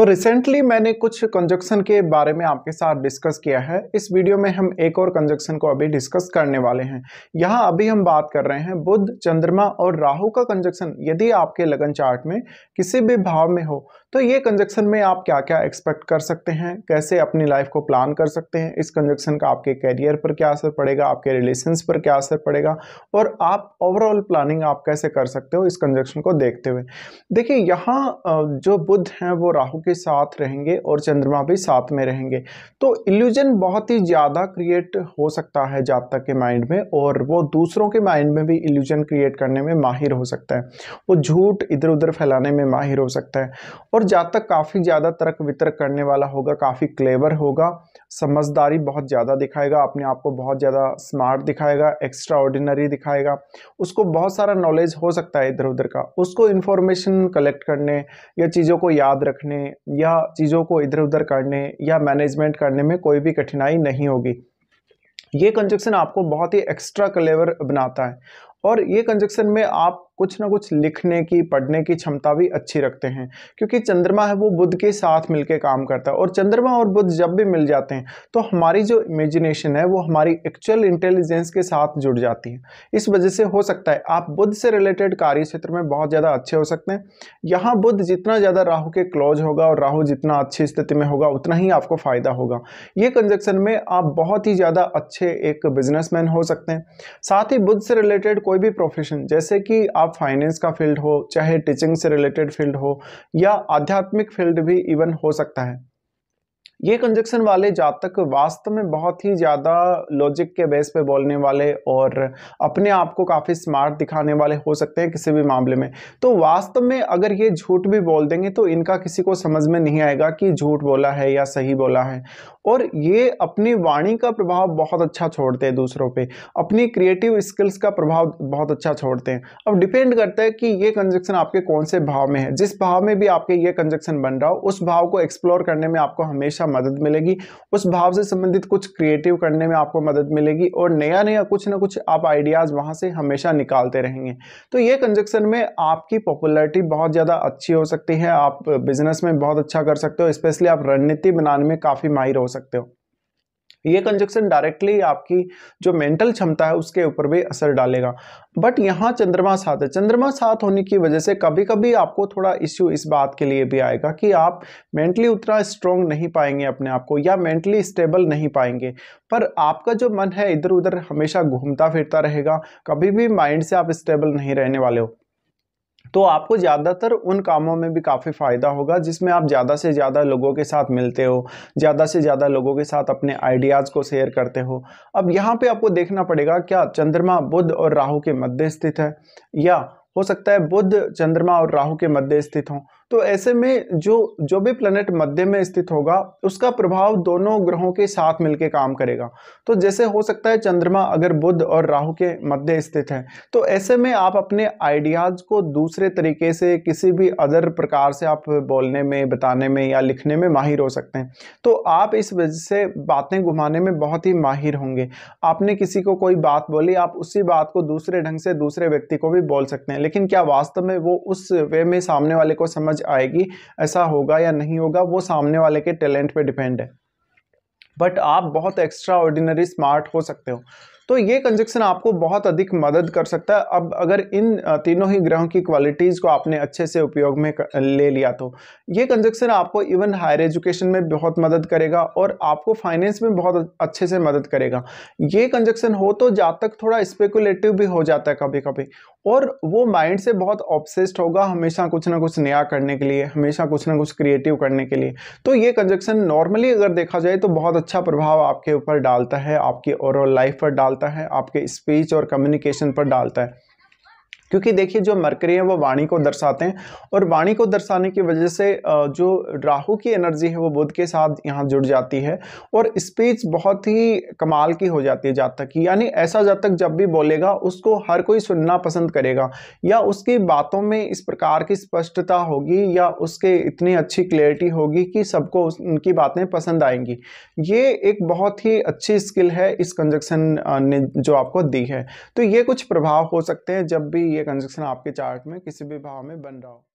तो रिसेंटली मैंने कुछ कंजक्शन के बारे में आपके साथ डिस्कस किया है इस वीडियो में हम एक और कंजक्शन को अभी डिस्कस करने वाले हैं यहाँ अभी हम बात कर रहे हैं बुद्ध चंद्रमा और राहु का कंजक्शन यदि आपके लगन चार्ट में किसी भी भाव में हो तो ये कंजक्शन में आप क्या क्या एक्सपेक्ट कर सकते हैं कैसे अपनी लाइफ को प्लान कर सकते हैं इस कंजक्शन का आपके कैरियर पर क्या असर पड़ेगा आपके रिलेशंस पर क्या असर पड़ेगा और आप ओवरऑल प्लानिंग आप कैसे कर सकते हो इस कंजक्शन को देखते हुए देखिए यहाँ जो बुद्ध हैं वो राहू के आपके साथ रहेंगे और चंद्रमा भी साथ में रहेंगे तो इल्यूजन बहुत ही ज़्यादा क्रिएट हो सकता है जातक के माइंड में और वो दूसरों के माइंड में भी इल्यूजन क्रिएट करने में माहिर हो सकता है वो झूठ इधर उधर फैलाने में माहिर हो सकता है और जातक काफ़ी ज़्यादा तर्क वितर्क करने वाला होगा काफ़ी क्लेवर होगा समझदारी बहुत ज़्यादा दिखाएगा अपने आप को बहुत ज़्यादा स्मार्ट दिखाएगा एक्स्ट्रा ऑर्डिनरी दिखाएगा उसको बहुत सारा नॉलेज हो सकता है इधर उधर का उसको इन्फॉर्मेशन कलेक्ट करने या चीज़ों को याद रखने या चीज़ों को इधर उधर करने या मैनेजमेंट करने में कोई भी कठिनाई नहीं होगी ये कंजक्शन आपको बहुत ही एक्स्ट्रा क्लेवर बनाता है और ये कंजक्शन में आप कुछ ना कुछ लिखने की पढ़ने की क्षमता भी अच्छी रखते हैं क्योंकि चंद्रमा है वो बुद्ध के साथ मिलकर काम करता है और चंद्रमा और बुद्ध जब भी मिल जाते हैं तो हमारी जो इमेजिनेशन है वो हमारी एक्चुअल इंटेलिजेंस के साथ जुड़ जाती है इस वजह से हो सकता है आप बुद्ध से रिलेटेड कार्य क्षेत्र में बहुत ज़्यादा अच्छे हो सकते हैं यहाँ बुद्ध जितना ज़्यादा राहु के क्लोज होगा और राहु जितना अच्छी स्थिति में होगा उतना ही आपको फ़ायदा होगा ये कंजक्शन में आप बहुत ही ज़्यादा अच्छे एक बिजनेसमैन हो सकते हैं साथ ही बुद्ध से रिलेटेड कोई भी प्रोफेशन जैसे कि आप आप फाइनेंस का फील्ड हो चाहे टीचिंग से रिलेटेड फील्ड हो या आध्यात्मिक फील्ड भी इवन हो सकता है ये कंजक्शन वाले जातक वास्तव में बहुत ही ज़्यादा लॉजिक के बेस पे बोलने वाले और अपने आप को काफ़ी स्मार्ट दिखाने वाले हो सकते हैं किसी भी मामले में तो वास्तव में अगर ये झूठ भी बोल देंगे तो इनका किसी को समझ में नहीं आएगा कि झूठ बोला है या सही बोला है और ये अपनी वाणी का प्रभाव बहुत अच्छा छोड़ते हैं दूसरों पर अपनी क्रिएटिव स्किल्स का प्रभाव बहुत अच्छा छोड़ते हैं अब डिपेंड करता है कि ये कंजक्शन आपके कौन से भाव में है जिस भाव में भी आपके ये कंजक्शन बन रहा हो उस भाव को एक्सप्लोर करने में आपको हमेशा मदद मिलेगी उस भाव से संबंधित कुछ क्रिएटिव करने में आपको मदद मिलेगी और नया नया कुछ ना कुछ आप आइडियाज़ वहां से हमेशा निकालते रहेंगे तो ये कंजक्शन में आपकी पॉपुलरिटी बहुत ज़्यादा अच्छी हो सकती है आप बिजनेस में बहुत अच्छा कर सकते हो स्पेशली आप रणनीति बनाने में काफ़ी माहिर हो सकते हो ये कंजक्शन डायरेक्टली आपकी जो मेंटल क्षमता है उसके ऊपर भी असर डालेगा बट यहाँ चंद्रमा साथ है चंद्रमा साथ होने की वजह से कभी कभी आपको थोड़ा इश्यू इस बात के लिए भी आएगा कि आप मेंटली उतना स्ट्रोंग नहीं पाएंगे अपने आप को या मेंटली स्टेबल नहीं पाएंगे पर आपका जो मन है इधर उधर हमेशा घूमता फिरता रहेगा कभी भी माइंड से आप स्टेबल नहीं रहने वाले हो तो आपको ज़्यादातर उन कामों में भी काफ़ी फ़ायदा होगा जिसमें आप ज़्यादा से ज़्यादा लोगों के साथ मिलते हो ज़्यादा से ज़्यादा लोगों के साथ अपने आइडियाज़ को शेयर करते हो अब यहाँ पे आपको देखना पड़ेगा क्या चंद्रमा बुध और राहु के मध्य स्थित है या हो सकता है बुध चंद्रमा और राहु के मध्य स्थित हों तो ऐसे में जो जो भी प्लेनेट मध्य में स्थित होगा उसका प्रभाव दोनों ग्रहों के साथ मिलकर काम करेगा तो जैसे हो सकता है चंद्रमा अगर बुध और राहु के मध्य स्थित है तो ऐसे में आप अपने आइडियाज़ को दूसरे तरीके से किसी भी अदर प्रकार से आप बोलने में बताने में या लिखने में माहिर हो सकते हैं तो आप इस वजह से बातें घुमाने में बहुत ही माहिर होंगे आपने किसी को कोई बात बोली आप उसी बात को दूसरे ढंग से दूसरे व्यक्ति को भी बोल सकते हैं लेकिन क्या वास्तव में वो उस वे में सामने वाले को समझ समझ आएगी ऐसा होगा या नहीं होगा वो सामने वाले के टैलेंट पे डिपेंड है बट आप बहुत एक्स्ट्रा ऑर्डिनरी स्मार्ट हो सकते हो तो ये कंजक्शन आपको बहुत अधिक मदद कर सकता है अब अगर इन तीनों ही ग्रहों की क्वालिटीज़ को आपने अच्छे से उपयोग में ले लिया तो ये कंजक्शन आपको इवन हायर एजुकेशन में बहुत मदद करेगा और आपको फाइनेंस में बहुत अच्छे से मदद करेगा ये कंजक्शन हो तो जातक थोड़ा स्पेकुलेटिव भी हो जाता है कभी कभी और वो माइंड से बहुत ऑब्सेस्ड होगा हमेशा कुछ ना कुछ नया करने के लिए हमेशा कुछ ना कुछ क्रिएटिव करने के लिए तो ये कंजक्शन नॉर्मली अगर देखा जाए तो बहुत अच्छा प्रभाव आपके ऊपर डालता है आपकी ओवरऑल लाइफ पर डालता डालता है आपके स्पीच और कम्युनिकेशन पर डालता है क्योंकि देखिए जो मरकरी है वो वाणी को दर्शाते हैं और वाणी को दर्शाने की वजह से जो राहु की एनर्जी है वो बुध के साथ यहाँ जुड़ जाती है और स्पीच बहुत ही कमाल की हो जाती है जातक की यानी ऐसा जातक जब भी बोलेगा उसको हर कोई सुनना पसंद करेगा या उसकी बातों में इस प्रकार की स्पष्टता होगी या उसके इतनी अच्छी क्लियरिटी होगी कि सबको उनकी बातें पसंद आएंगी ये एक बहुत ही अच्छी स्किल है इस कंजक्शन ने जो आपको दी है तो ये कुछ प्रभाव हो सकते हैं जब भी ये ये कंजक्शन आपके चार्ट में किसी भी भाव में बन रहा हो